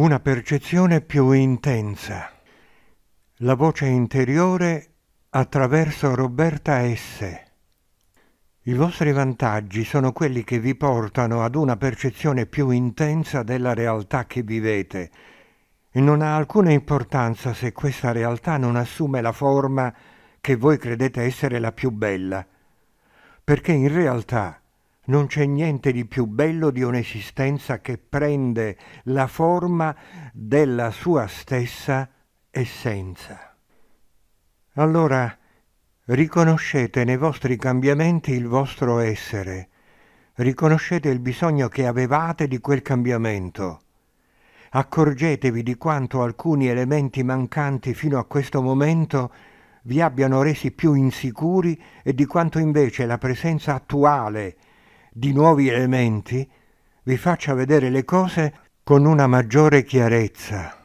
una percezione più intensa. La voce interiore attraverso Roberta S. I vostri vantaggi sono quelli che vi portano ad una percezione più intensa della realtà che vivete e non ha alcuna importanza se questa realtà non assume la forma che voi credete essere la più bella, perché in realtà non c'è niente di più bello di un'esistenza che prende la forma della sua stessa essenza. Allora riconoscete nei vostri cambiamenti il vostro essere, riconoscete il bisogno che avevate di quel cambiamento accorgetevi di quanto alcuni elementi mancanti fino a questo momento vi abbiano resi più insicuri e di quanto invece la presenza attuale di nuovi elementi vi faccia vedere le cose con una maggiore chiarezza.